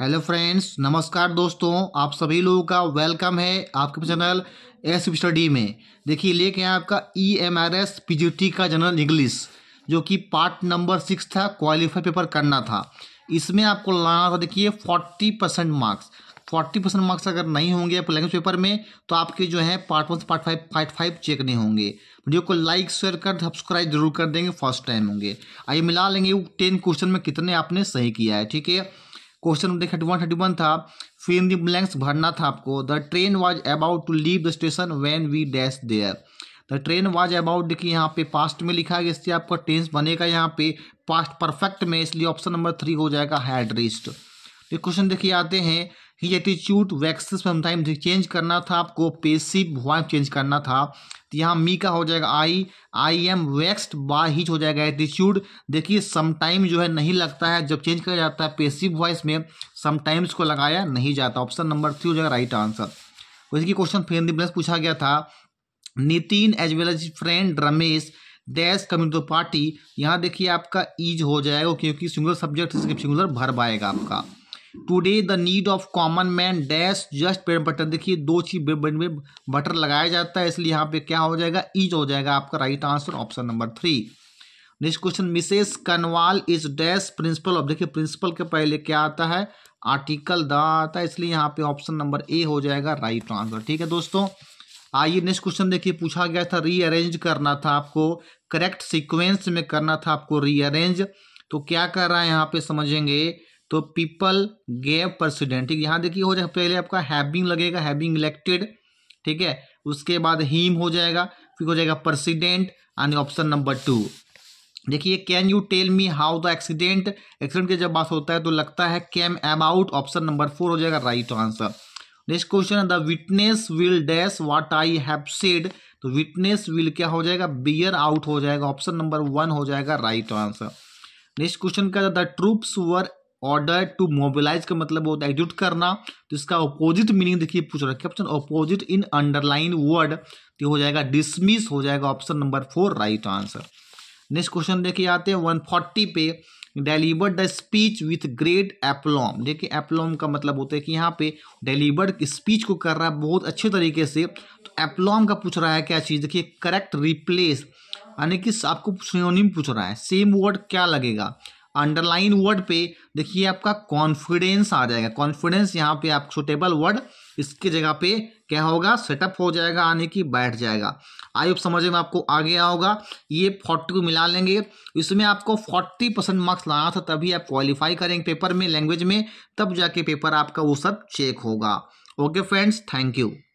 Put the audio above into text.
hello friends नमस्कार दोस्तों आप सभी लोगों का वेलकम है आपके चैनल एस स्टडी में देखिए लेके हैं आपका E M R S P G T का जनरल इंग्लिश जो कि पार्ट नंबर सिक्स था क्वालिफाई पेपर करना था इसमें आपको लाना था देखिए forty percent marks forty percent marks अगर नहीं होंगे आपके लैंग्वेज पेपर में तो आपके जो है पार्ट वन से part five part five check नहीं होंगे वीडियो को लाइक शेयर कर सब्सक्राइब जरूर कर देंगे फर्स्ट टाइम होंगे आइए मिला लेंगे टेन क्वेश्चन में कितने आपने सही किया है ठीक है question number thirty one thirty one था फिर इन दी ब्लैंक्स भरना था आपको the train was about to leave the station when we dash there the train was about देखिए यहाँ पे पास्ट में लिखा है इससे आपका टेंस बनेगा यहाँ पे पास्ट परफेक्ट में इसलिए ऑप्शन नंबर थ्री हो जाएगा हैड रिस्ट क्वेश्चन देखिए आते हैं हिज एटीट्यूड वैक्सेस में चेंज करना था आपको पेसिव वॉइस चेंज करना था तो यहाँ मी का हो जाएगा I I am waxed by his हो जाएगा एटीट्यूड देखिए समटाइम जो है नहीं लगता है जब चेंज किया जाता है पेसिव वॉइस में समटाइम्स को लगाया नहीं जाता ऑप्शन नंबर थ्री हो जाएगा राइट आंसर वैसे कि क्वेश्चन फिर हिंदी प्लस पूछा गया था Nitin as well as friend Ramesh dash coming to party यहाँ देखिए आपका ईज हो जाएगा क्योंकि सिंगुलर सब्जेक्ट सिंगुलर भर पाएगा आपका today the need of common man dash just bread butter देखिए दो चीज ब्रेड में बटर लगाया जाता है इसलिए यहाँ पे क्या हो जाएगा इज हो जाएगा आपका right answer option number three next question Mrs Kanwal is dash principal of देखिए प्रिंसिपल के पहले क्या आता है आर्टिकल द आता है इसलिए यहाँ पे ऑप्शन नंबर ए हो जाएगा राइट आंसर ठीक है दोस्तों आइए नेक्स्ट क्वेश्चन देखिए पूछा गया था रीअरेंज करना था आपको करेक्ट सिक्वेंस में करना था आपको रीअरेंज तो क्या कर रहा है यहाँ पे समझेंगे तो पीपल गेव प्रेसिडेंट ठीक यहाँ देखिए हो जाएगा पहले आपका हैबिंग लगेगा हैबिंग इलेक्टेड ठीक है उसके बाद हीम हो जाएगा फिर हो जाएगा प्रेसिडेंट यानी ऑप्शन नंबर टू देखिए can you tell me how the accident accident के जब बात होता है तो लगता है came about option number four हो जाएगा right answer next question the witness will dash what I have said तो विटनेस विल क्या हो जाएगा बियर आउट हो जाएगा ऑप्शन नंबर वन हो जाएगा राइट आंसर नेक्स्ट क्वेश्चन का the troops were order to mobilise का मतलब होता है एग्जुट करना तो इसका ऑपोजिट मीनिंग देखिए पूछ रखा option opposite in underline word तो हो जाएगा डिसमिस हो जाएगा option number four right answer next question देखिए आते हैं वन फोर्टी पे deliver the speech with great aplomb देखिए एप्लॉम का मतलब होता है कि यहाँ पे डेलीवर स्पीच को कर रहा है बहुत अच्छे तरीके से तो एप्लॉम का पूछ रहा है क्या चीज़ देखिए करेक्ट रिप्लेस यानी कि आपको सोनिम पूछ रहा है सेम वर्ड क्या लगेगा अंडरलाइन वर्ड पे देखिए आपका कॉन्फिडेंस आ जाएगा कॉन्फिडेंस यहाँ पे आप सुटेबल वर्ड इसके जगह पे क्या होगा सेटअप हो जाएगा आने की बैठ जाएगा आई होप समझ में आपको आ गया होगा ये फोर्टी को मिला लेंगे इसमें आपको फोर्टी परसेंट मार्क्स लाना था तभी आप क्वालिफाई करेंगे पेपर में लैंग्वेज में तब जाके पेपर आपका वो सब चेक होगा ओके फ्रेंड्स थैंक यू